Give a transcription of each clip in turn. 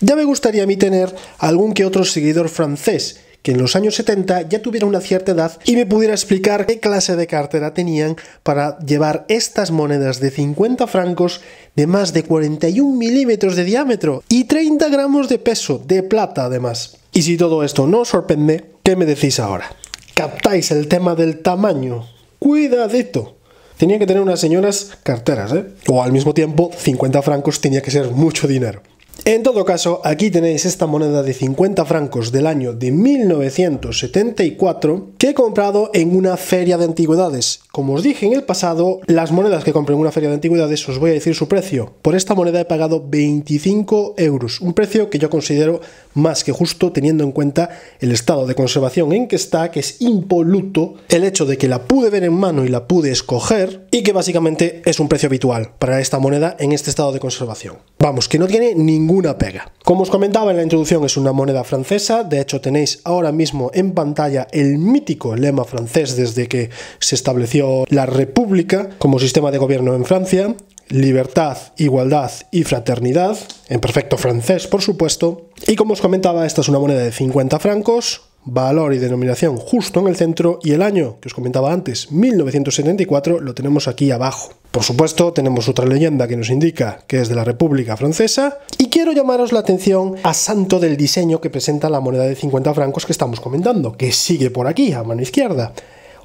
Ya me gustaría a mí tener algún que otro seguidor francés que en los años 70 ya tuviera una cierta edad y me pudiera explicar qué clase de cartera tenían para llevar estas monedas de 50 francos de más de 41 milímetros de diámetro y 30 gramos de peso, de plata además. Y si todo esto no os sorprende, ¿qué me decís ahora? ¿Captáis el tema del tamaño? Cuidadito. Tenían que tener unas señoras carteras, ¿eh? O al mismo tiempo, 50 francos tenía que ser mucho dinero. En todo caso, aquí tenéis esta moneda de 50 francos del año de 1974 que he comprado en una feria de antigüedades. Como os dije en el pasado, las monedas que compré en una feria de antigüedades os voy a decir su precio. Por esta moneda he pagado 25 euros, un precio que yo considero más que justo teniendo en cuenta el estado de conservación en que está, que es impoluto, el hecho de que la pude ver en mano y la pude escoger y que básicamente es un precio habitual para esta moneda en este estado de conservación. Vamos, que no tiene ningún una pega. Como os comentaba en la introducción, es una moneda francesa, de hecho tenéis ahora mismo en pantalla el mítico lema francés desde que se estableció la República como sistema de gobierno en Francia, libertad, igualdad y fraternidad, en perfecto francés por supuesto. Y como os comentaba, esta es una moneda de 50 francos, valor y denominación justo en el centro y el año que os comentaba antes, 1974, lo tenemos aquí abajo. Por supuesto, tenemos otra leyenda que nos indica que es de la República Francesa y quiero llamaros la atención a santo del diseño que presenta la moneda de 50 francos que estamos comentando, que sigue por aquí, a mano izquierda.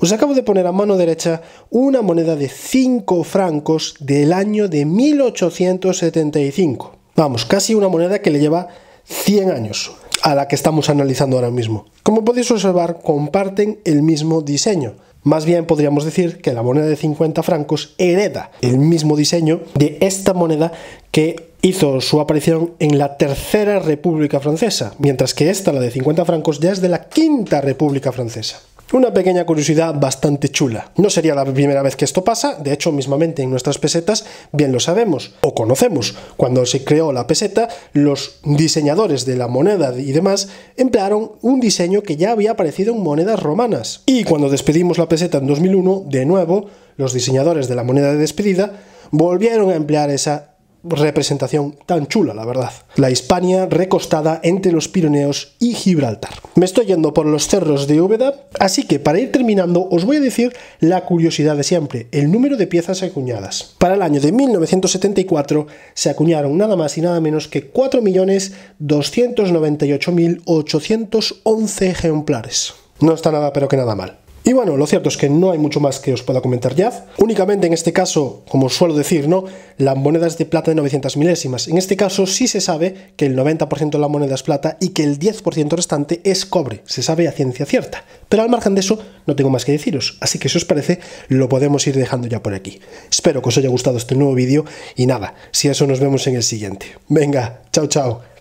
Os acabo de poner a mano derecha una moneda de 5 francos del año de 1875. Vamos, casi una moneda que le lleva 100 años a la que estamos analizando ahora mismo. Como podéis observar, comparten el mismo diseño. Más bien podríamos decir que la moneda de 50 francos hereda el mismo diseño de esta moneda que hizo su aparición en la Tercera República Francesa, mientras que esta, la de 50 francos, ya es de la Quinta República Francesa. Una pequeña curiosidad bastante chula. No sería la primera vez que esto pasa, de hecho mismamente en nuestras pesetas bien lo sabemos o conocemos. Cuando se creó la peseta, los diseñadores de la moneda y demás emplearon un diseño que ya había aparecido en monedas romanas. Y cuando despedimos la peseta en 2001, de nuevo, los diseñadores de la moneda de despedida volvieron a emplear esa representación tan chula, la verdad. La Hispania recostada entre los Pirineos y Gibraltar. Me estoy yendo por los cerros de Úbeda, así que para ir terminando os voy a decir la curiosidad de siempre, el número de piezas acuñadas. Para el año de 1974 se acuñaron nada más y nada menos que 4.298.811 ejemplares. No está nada pero que nada mal. Y bueno, lo cierto es que no hay mucho más que os pueda comentar ya. Únicamente en este caso, como suelo decir, ¿no? La moneda es de plata de 900 milésimas. En este caso sí se sabe que el 90% de la moneda es plata y que el 10% restante es cobre. Se sabe a ciencia cierta. Pero al margen de eso, no tengo más que deciros. Así que si os parece, lo podemos ir dejando ya por aquí. Espero que os haya gustado este nuevo vídeo y nada, si eso nos vemos en el siguiente. Venga, chao chao.